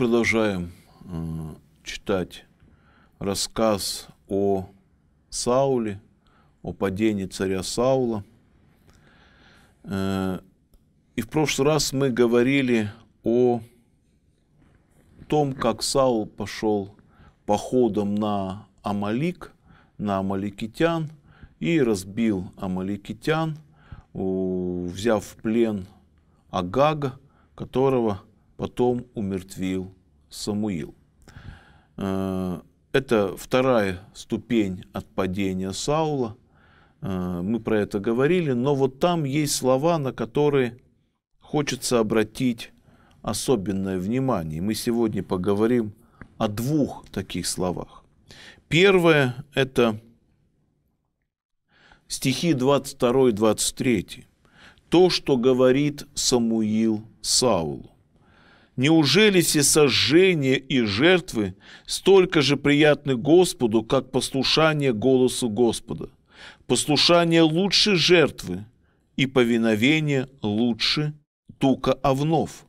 продолжаем э, читать рассказ о Сауле, о падении царя Саула. Э, и в прошлый раз мы говорили о том, как Саул пошел походом на Амалик, на амаликитян и разбил амаликитян, взяв в плен Агага, которого – потом умертвил Самуил. Э, это вторая ступень от падения Саула. Э, мы про это говорили, но вот там есть слова, на которые хочется обратить особенное внимание. Мы сегодня поговорим о двух таких словах. Первое – это стихи 22-23. То, что говорит Самуил Саулу. Неужели все сожжения и жертвы столько же приятны Господу, как послушание голосу Господа? Послушание лучше жертвы и повиновение лучше тука овнов.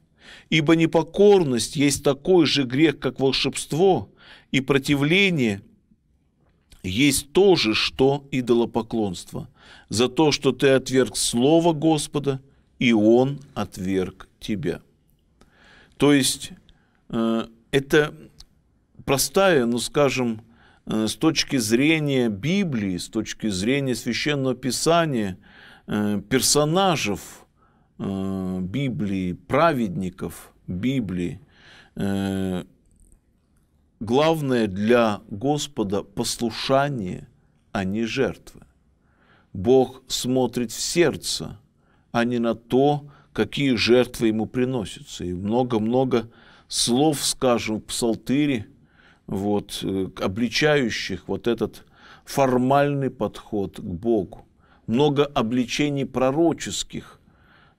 Ибо непокорность есть такой же грех, как волшебство, и противление есть то же, что идолопоклонство, за то, что ты отверг Слово Господа, и Он отверг тебя. То есть э, это простая, ну скажем, э, с точки зрения Библии, с точки зрения священного писания, э, персонажев Библии, праведников Библии, главное для Господа послушание, а не жертвы. Бог смотрит в сердце, а не на то, какие жертвы ему приносятся. И много-много слов, скажем, в псалтыре, вот, э, обличающих вот этот формальный подход к Богу. Много обличений пророческих.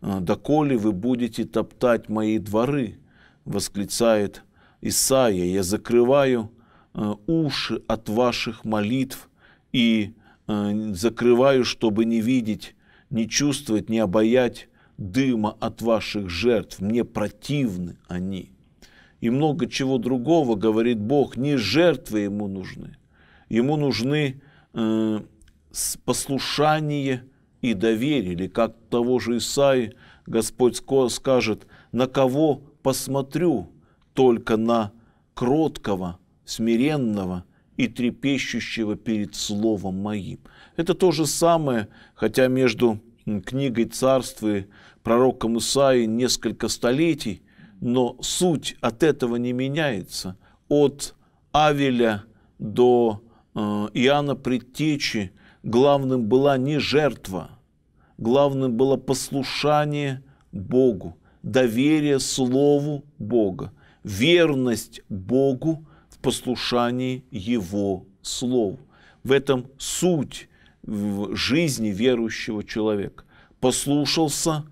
«А, «Доколе вы будете топтать мои дворы?» – восклицает Исаия. «Я закрываю э, уши от ваших молитв и э, закрываю, чтобы не видеть, не чувствовать, не обаять дыма от ваших жертв, мне противны они. И много чего другого, говорит Бог, не жертвы ему нужны. Ему нужны э, послушание и доверие, или как того же Исаи Господь скажет, на кого посмотрю, только на кроткого, смиренного и трепещущего перед Словом Моим. Это то же самое, хотя между книгой царствы пророком Исаии несколько столетий, но суть от этого не меняется. От Авеля до э, Иоанна Предтечи главным была не жертва, главным было послушание Богу, доверие Слову Бога, верность Богу в послушании Его Слову. В этом суть в жизни верующего человека. Послушался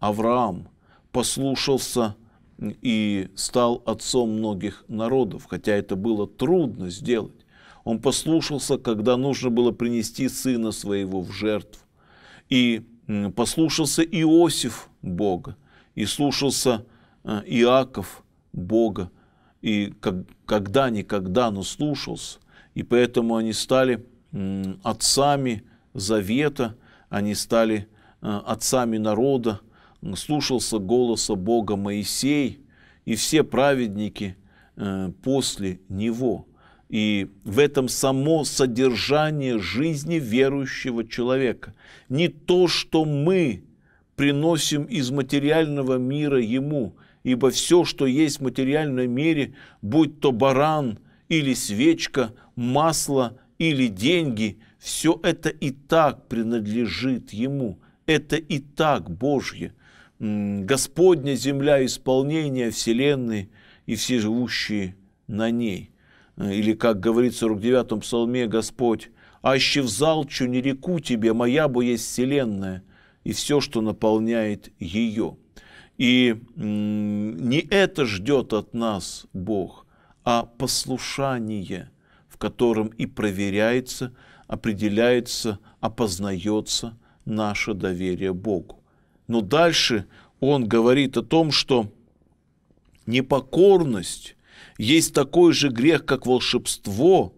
Авраам, послушался и стал отцом многих народов, хотя это было трудно сделать. Он послушался, когда нужно было принести сына своего в жертву. И послушался Иосиф Бога, и слушался э, Иаков Бога, и как, когда-никогда, но слушался. И поэтому они стали отцами завета, они стали э, отцами народа, слушался голоса Бога Моисей и все праведники э, после него. И в этом само содержание жизни верующего человека. Не то, что мы приносим из материального мира ему, ибо все, что есть в материальном мире, будь то баран или свечка, масло – или деньги, все это и так принадлежит ему, это и так Божье. Господня земля, исполнение вселенной и все живущие на ней. Э, или, как говорится в 49-м псалме Господь, «Аще взалчу не реку тебе, моя бо есть вселенная, и все, что наполняет ее». И не это ждет от нас Бог, а послушание – которым и проверяется, определяется, опознается наше доверие Богу. Но дальше он говорит о том, что непокорность есть такой же грех, как волшебство,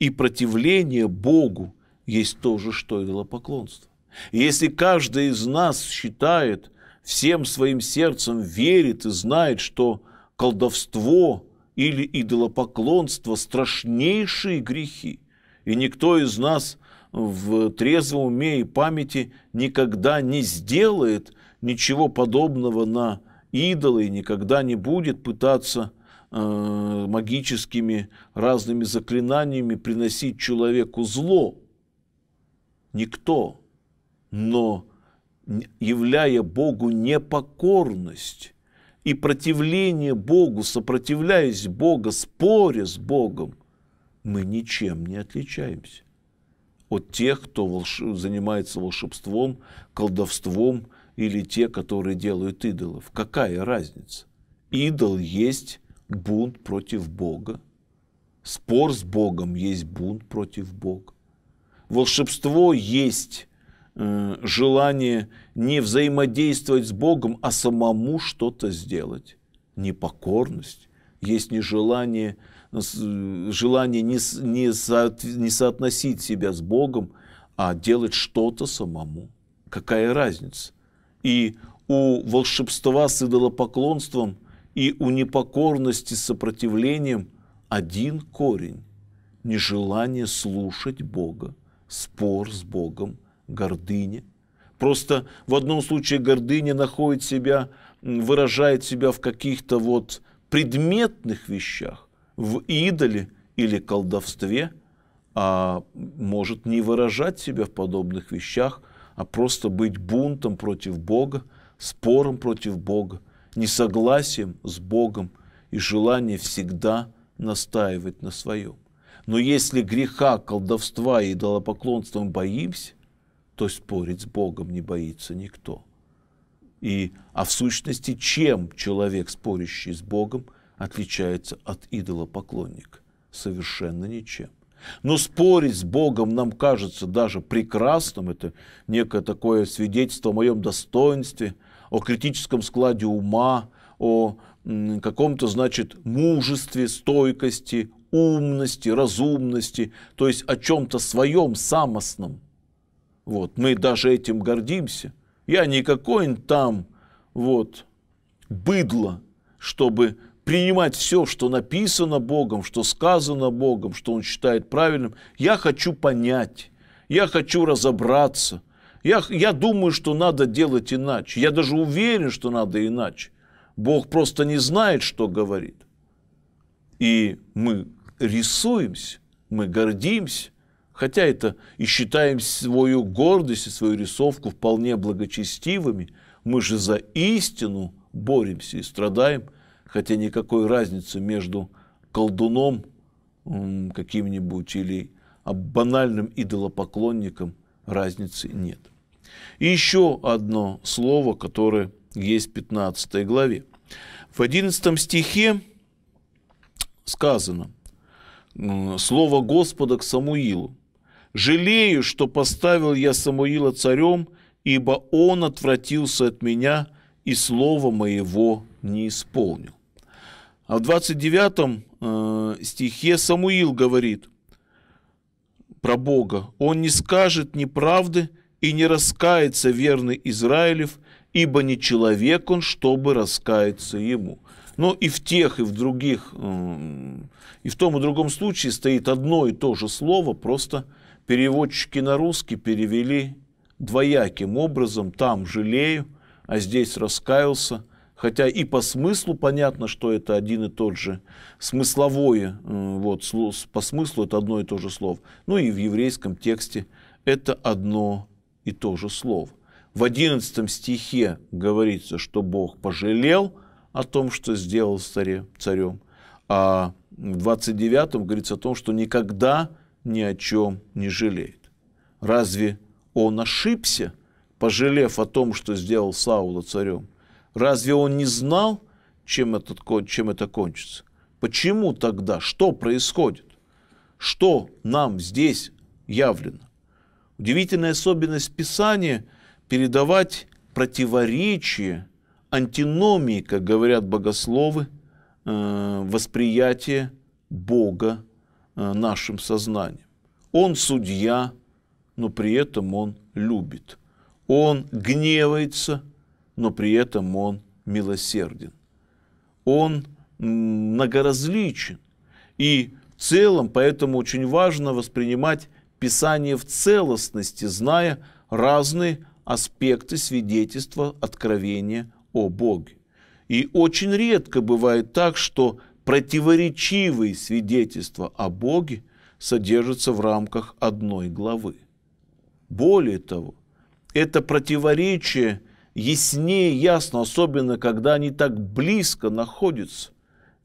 и противление Богу есть то же, что и И если каждый из нас считает, всем своим сердцем верит и знает, что колдовство – или идолопоклонство – страшнейшие грехи. И никто из нас в трезвом уме и памяти никогда не сделает ничего подобного на идолы и никогда не будет пытаться э, магическими разными заклинаниями приносить человеку зло. Никто. Но являя Богу непокорность, и противление Богу, сопротивляясь Бога, споря с Богом, мы ничем не отличаемся от тех, кто волш... занимается волшебством, колдовством или те, которые делают идолов. Какая разница? Идол есть бунт против Бога. Спор с Богом есть бунт против Бога. Волшебство есть Э, желание не взаимодействовать с Богом, а самому что-то сделать. Непокорность, есть нежелание, э, желание не, не, со, не соотносить себя с Богом, а делать что-то самому. Какая разница? И у волшебства с идолопоклонством и у непокорности с сопротивлением один корень – нежелание слушать Бога, спор с Богом – гордыне. Просто в одном случае гордыня находит себя, выражает себя в каких-то вот предметных вещах, в идоле или колдовстве, а может не выражать себя в подобных вещах, а просто быть бунтом против Бога, спором против Бога, несогласием с Богом и желание всегда настаивать на своем. Но если греха, колдовства и идолопоклонства мы боимся, то спорить с Богом не боится никто. И, а в сущности, чем человек, спорящий с Богом, отличается от идолопоклонника? Совершенно ничем. Но спорить с Богом нам кажется даже прекрасным, это некое такое свидетельство о моем достоинстве, о критическом складе ума, о каком-то, значит, мужестве, стойкости, умности, разумности, то есть о чем-то своем, самостном. Вот, мы даже этим гордимся. Я не какой-нибудь там, вот, быдло, чтобы принимать все, что написано Богом, что сказано Богом, что Он считает правильным. Я хочу понять, я хочу разобраться. Я, я думаю, что надо делать иначе. Я даже уверен, что надо иначе. Бог просто не знает, что говорит. И мы рисуемся, мы гордимся, хотя это и считаем свою гордость и свою рисовку вполне благочестивыми, мы же за истину боремся и страдаем, хотя никакой разницы между колдуном каким-нибудь или банальным идолопоклонником разницы нет. И еще одно слово, которое есть в 15 главе. В 11 стихе сказано слово Господа к Самуилу. Жалею, что поставил я Самуила царем, ибо он отвратился от меня и слова моего не исполнил. А в 29 э, стихе Самуил говорит про Бога. Он не скажет неправды и не раскается верный Израилев, ибо не человек он, чтобы раскаяться ему. Но и в тех, и в других, э, и в том и другом случае стоит одно и то же слово, просто – переводчики на русский перевели двояким образом, там жалею, а здесь раскаялся, хотя и по смыслу понятно, что это один и тот же, смысловое, э, вот, по смыслу это одно и то же слово, ну и в еврейском тексте это одно и то же слово. В 11 стихе говорится, что Бог пожалел о том, что сделал царе, царем, а в 29 говорится о том, что никогда ни о чем не жалеет. Разве он ошибся, пожалев о том, что сделал Саула царем? Разве он не знал, чем, этот, чем это кончится? Почему тогда? Что происходит? Что нам здесь явлено? Удивительная особенность Писания – передавать противоречие, антиномии, как говорят богословы, э, восприятие Бога Э, нашим сознанием. Он судья, но при этом он любит. Он гневается, но при этом он милосерден. Он многоразличен. И в целом, поэтому очень важно воспринимать Писание в целостности, зная разные аспекты свидетельства, откровения о Боге. И очень редко бывает так, что противоречивые свидетельства о Боге содержатся в рамках одной главы. Более того, это противоречие яснее ясно, особенно когда они так близко находятся,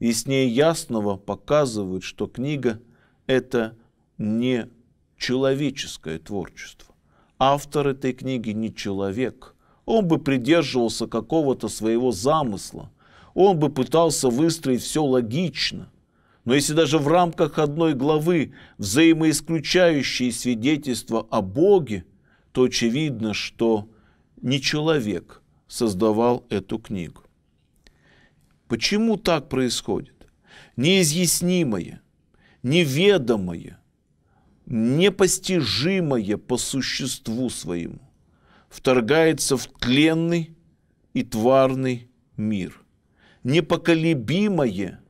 яснее ясного показывают, что книга – это не человеческое творчество. Автор этой книги не человек. Он бы придерживался какого-то своего замысла, он бы пытался выстроить все логично. Но если даже в рамках одной главы взаимоисключающие свидетельства о Боге, то очевидно, что не человек создавал эту книгу. Почему так происходит? Неизъяснимое, неведомое, непостижимое по существу своему вторгается в тленный и тварный мир непоколебимое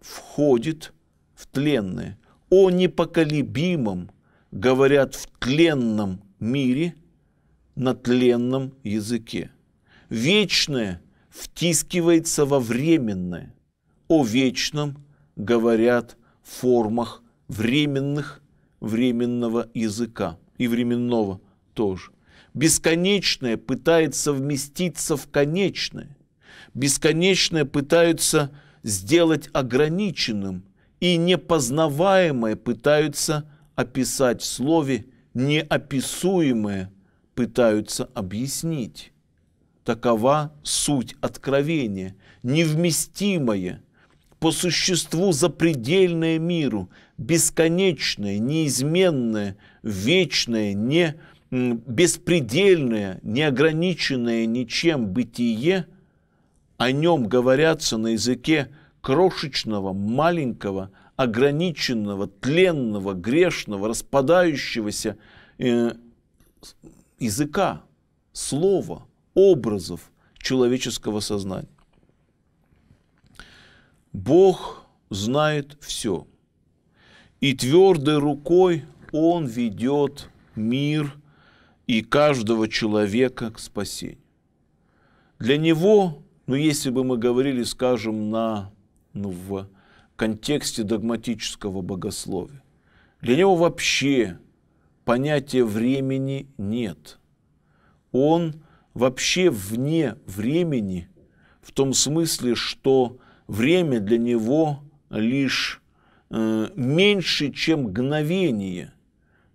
входит в тленное. О непоколебимом говорят в тленном мире на тленном языке. Вечное втискивается во временное. О вечном говорят в формах временных, временного языка и временного тоже. Бесконечное пытается вместиться в конечное – бесконечное пытаются сделать ограниченным, и непознаваемое пытаются описать в слове, неописуемое пытаются объяснить. Такова суть откровения, невместимое, по существу запредельное миру, бесконечное, неизменное, вечное, не беспредельное, неограниченное ничем бытие о нем говорятся на языке крошечного, маленького, ограниченного, тленного, грешного, распадающегося э, языка, слова, образов человеческого сознания. Бог знает все, и твердой рукой Он ведет мир и каждого человека к спасению. Для Него но ну, если бы мы говорили, скажем, на, ну, в контексте догматического богословия, для него вообще понятия времени нет. Он вообще вне времени, в том смысле, что время для него лишь э, меньше, чем мгновение.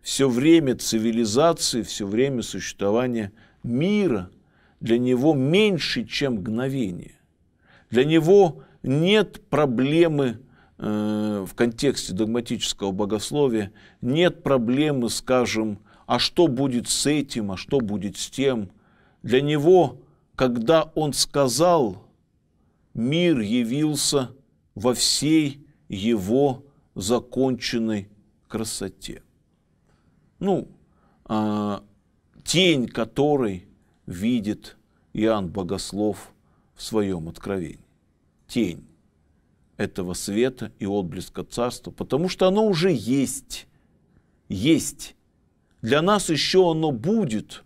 Все время цивилизации, все время существования мира – для него меньше, чем мгновение. Для него нет проблемы э, в контексте догматического богословия, нет проблемы, скажем, а что будет с этим, а что будет с тем. Для него, когда он сказал, мир явился во всей его законченной красоте. Ну, э, тень которой – видит Иоанн Богослов в своем откровении. Тень этого света и отблеска царства, потому что оно уже есть. Есть. Для нас еще оно будет.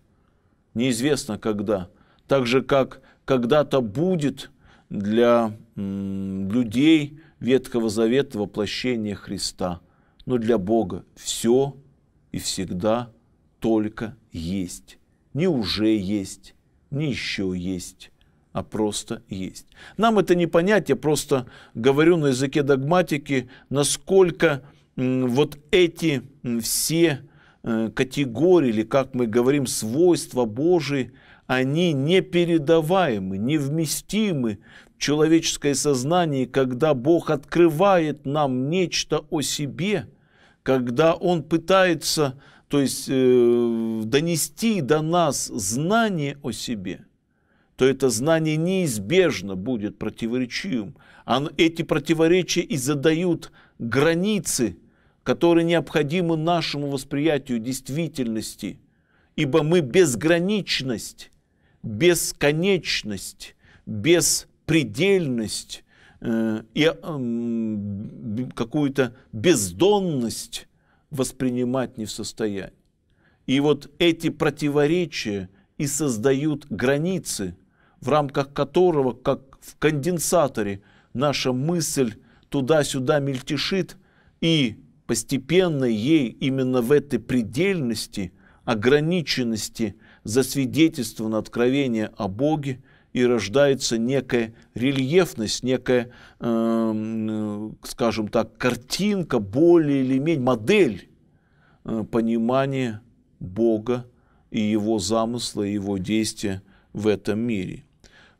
Неизвестно когда. Так же, как когда-то будет для людей Ветхого Завета воплощение Христа. Но для Бога все и всегда только есть не уже есть, не еще есть, а просто есть. Нам это не понять, я просто говорю на языке догматики, насколько вот эти все э, категории, или как мы говорим, свойства Божии, они непередаваемы, невместимы в человеческое сознание, когда Бог открывает нам нечто о себе, когда Он пытается то есть э, донести до нас знание о себе, то это знание неизбежно будет противоречивым. А эти противоречия и задают границы, которые необходимы нашему восприятию действительности, ибо мы безграничность, бесконечность, беспредельность э, и э, какую-то бездонность воспринимать не в состоянии. И вот эти противоречия и создают границы, в рамках которого, как в конденсаторе, наша мысль туда-сюда мельтешит, и постепенно ей именно в этой предельности, ограниченности засвидетельствовано откровение о Боге – и рождается некая рельефность, некая, эм, э, скажем так, картинка, более или менее модель э, понимания Бога и его замысла, и его действия в этом мире.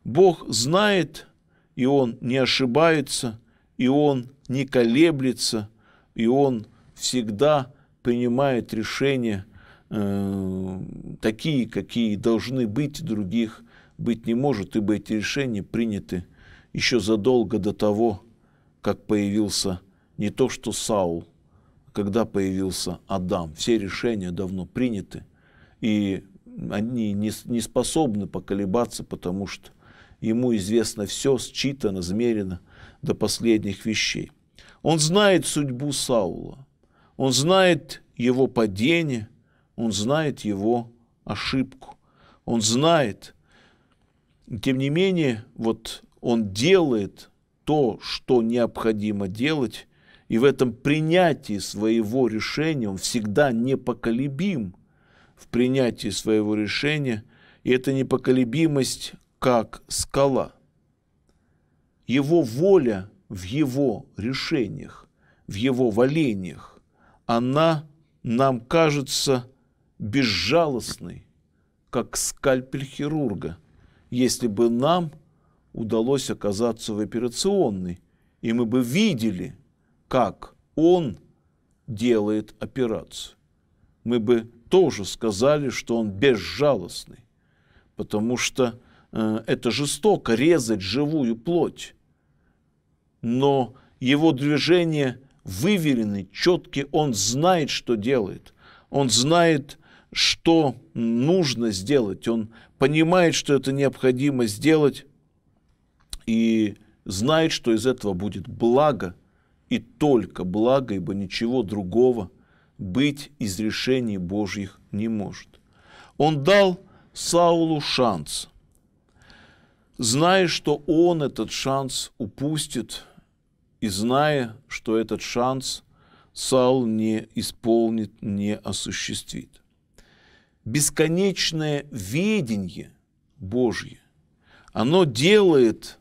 Бог знает, и Он не ошибается, и Он не колеблется, и Он всегда принимает решения э, такие, какие должны быть, других быть не может, ибо эти решения приняты еще задолго до того, как появился не то что Саул, а когда появился Адам. Все решения давно приняты, и они не, не способны поколебаться, потому что ему известно все, считано, измерено до последних вещей. Он знает судьбу Саула, он знает его падение, он знает его ошибку, он знает, тем не менее, вот он делает то, что необходимо делать, и в этом принятии своего решения он всегда непоколебим в принятии своего решения, и эта непоколебимость как скала. Его воля в его решениях, в его волениях, она нам кажется безжалостной, как скальпель хирурга – если бы нам удалось оказаться в операционной, и мы бы видели, как он делает операцию. Мы бы тоже сказали, что он безжалостный, потому что э, это жестоко резать живую плоть. Но его движение выверены, четкие, он знает, что делает. Он знает, что нужно сделать, он понимает, что это необходимо сделать и знает, что из этого будет благо и только благо, ибо ничего другого быть из решений Божьих не может. Он дал Саулу шанс, зная, что он этот шанс упустит, и зная, что этот шанс Саул не исполнит, не осуществит бесконечное видение Божье, оно делает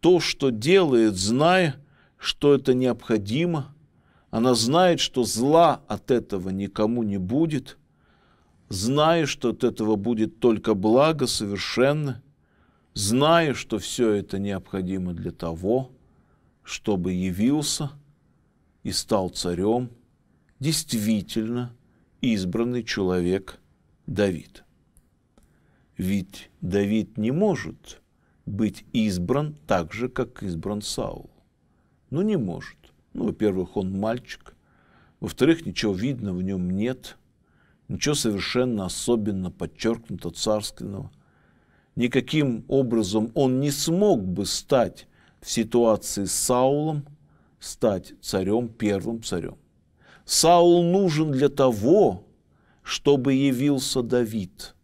то, что делает, зная, что это необходимо. Она знает, что зла от этого никому не будет, зная, что от этого будет только благо совершенно, зная, что все это необходимо для того, чтобы явился и стал царем действительно избранный человек – Давид. Ведь Давид не может быть избран так же, как избран Саул. Ну, не может. Ну, во-первых, он мальчик. Во-вторых, ничего видно в нем нет. Ничего совершенно особенно подчеркнуто царственного. Никаким образом он не смог бы стать в ситуации с Саулом, стать царем, первым царем. Саул нужен для того, чтобы явился Давид.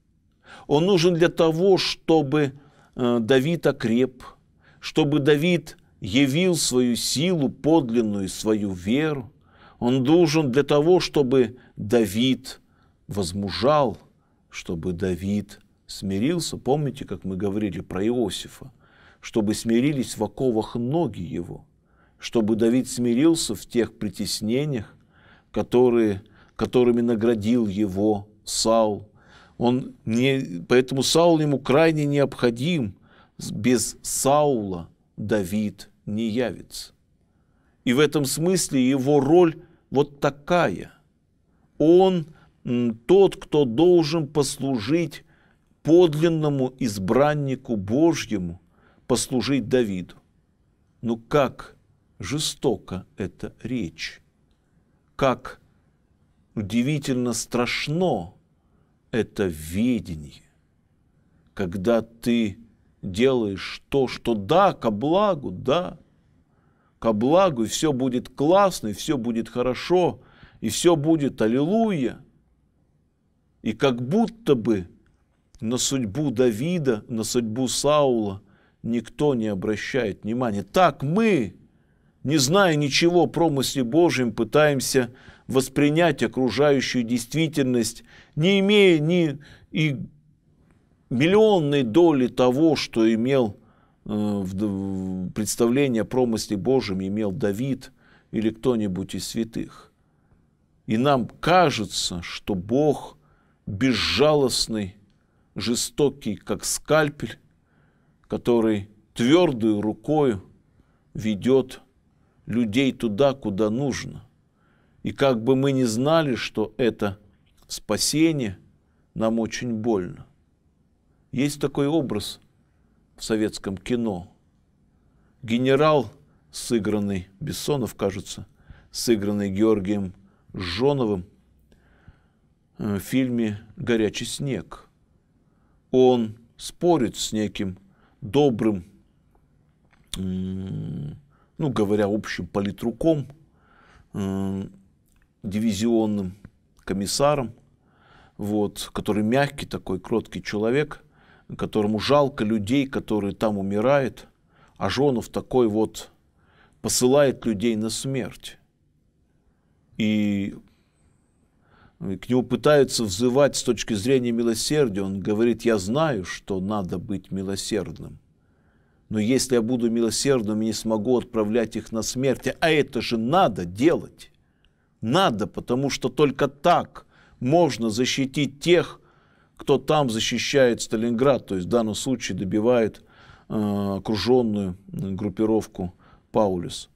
Он нужен для того, чтобы э, Давид окреп, чтобы Давид явил свою силу, подлинную свою веру. Он нужен для того, чтобы Давид возмужал, чтобы Давид смирился. Помните, как мы говорили про Иосифа? Чтобы смирились в оковах ноги его, чтобы Давид смирился в тех притеснениях, которые которыми наградил его Саул. Он не, поэтому Саул ему крайне необходим. Без Саула Давид не явится. И в этом смысле его роль вот такая. Он тот, кто должен послужить подлинному избраннику Божьему, послужить Давиду. Ну как жестоко эта речь, как удивительно страшно это ведение, когда ты делаешь то, что да, ко благу, да, ко благу, и все будет классно, и все будет хорошо, и все будет аллилуйя. И как будто бы на судьбу Давида, на судьбу Саула никто не обращает внимания. Так мы, не зная ничего про мысли Божьим, пытаемся воспринять окружающую действительность, не имея ни и миллионной доли того, что имел э, представление о промысле Божьем, имел Давид или кто-нибудь из святых. И нам кажется, что Бог безжалостный, жестокий, как скальпель, который твердую рукою ведет людей туда, куда нужно. И как бы мы ни знали, что это спасение, нам очень больно. Есть такой образ в советском кино. Генерал, сыгранный Бессонов, кажется, сыгранный Георгием Жоновым э, в фильме «Горячий снег». Он спорит с неким добрым, ну, говоря общим политруком, э, дивизионным комиссаром, вот, который мягкий такой, кроткий человек, которому жалко людей, которые там умирают, а Жонов такой вот посылает людей на смерть. И к нему пытаются взывать с точки зрения милосердия. Он говорит, я знаю, что надо быть милосердным. Но если я буду милосердным, я не смогу отправлять их на смерть. А это же надо делать. Надо, потому что только так можно защитить тех, кто там защищает Сталинград, то есть в данном случае добивает э, окруженную э, группировку Паулюс.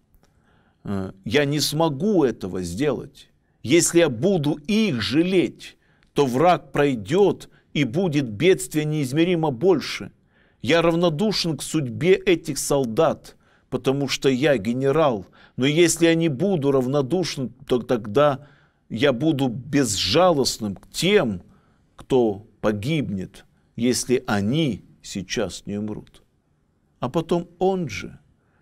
Э, я не смогу этого сделать. Если я буду их жалеть, то враг пройдет и будет бедствие неизмеримо больше. Я равнодушен к судьбе этих солдат – потому что я генерал. Но если я не буду равнодушным, то тогда я буду безжалостным к тем, кто погибнет, если они сейчас не умрут. А потом он же,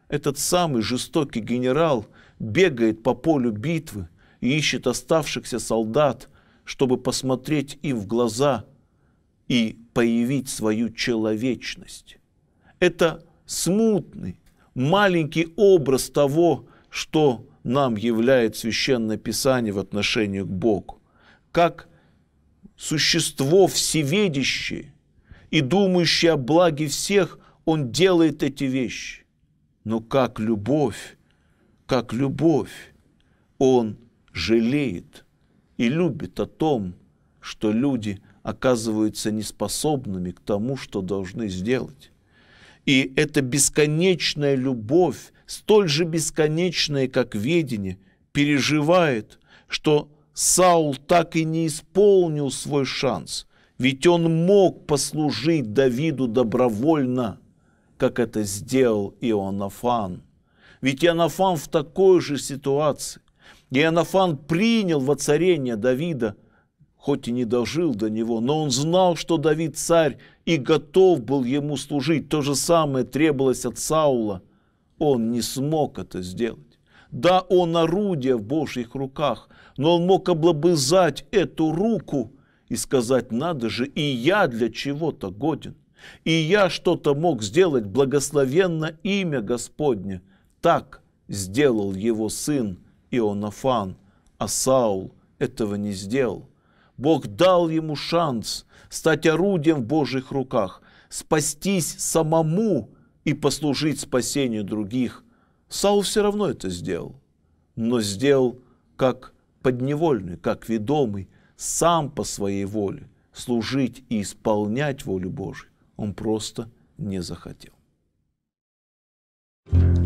этот самый жестокий генерал, бегает по полю битвы и ищет оставшихся солдат, чтобы посмотреть им в глаза и появить свою человечность. Это смутный, маленький образ того, что нам является Священное Писание в отношении к Богу. Как существо всеведящее и думающее о благе всех, он делает эти вещи. Но как любовь, как любовь, он жалеет и любит о том, что люди оказываются неспособными к тому, что должны сделать. И эта бесконечная любовь, столь же бесконечная, как ведение, переживает, что Саул так и не исполнил свой шанс, ведь он мог послужить Давиду добровольно, как это сделал Иоаннафан. Ведь Иоаннафан в такой же ситуации. Иоаннафан принял воцарение Давида, хоть и не дожил до него, но он знал, что Давид царь, и готов был ему служить. То же самое требовалось от Саула. Он не смог это сделать. Да, он орудие в Божьих руках, но он мог облобызать эту руку и сказать, надо же, и я для чего-то годен, и я что-то мог сделать, благословенно имя Господне. Так сделал его сын Ионафан, а Саул этого не сделал. Бог дал ему шанс стать орудием в Божьих руках, спастись самому и послужить спасению других. Саул все равно это сделал, но сделал как подневольный, как ведомый, сам по своей воле служить и исполнять волю Божью. Он просто не захотел. thank you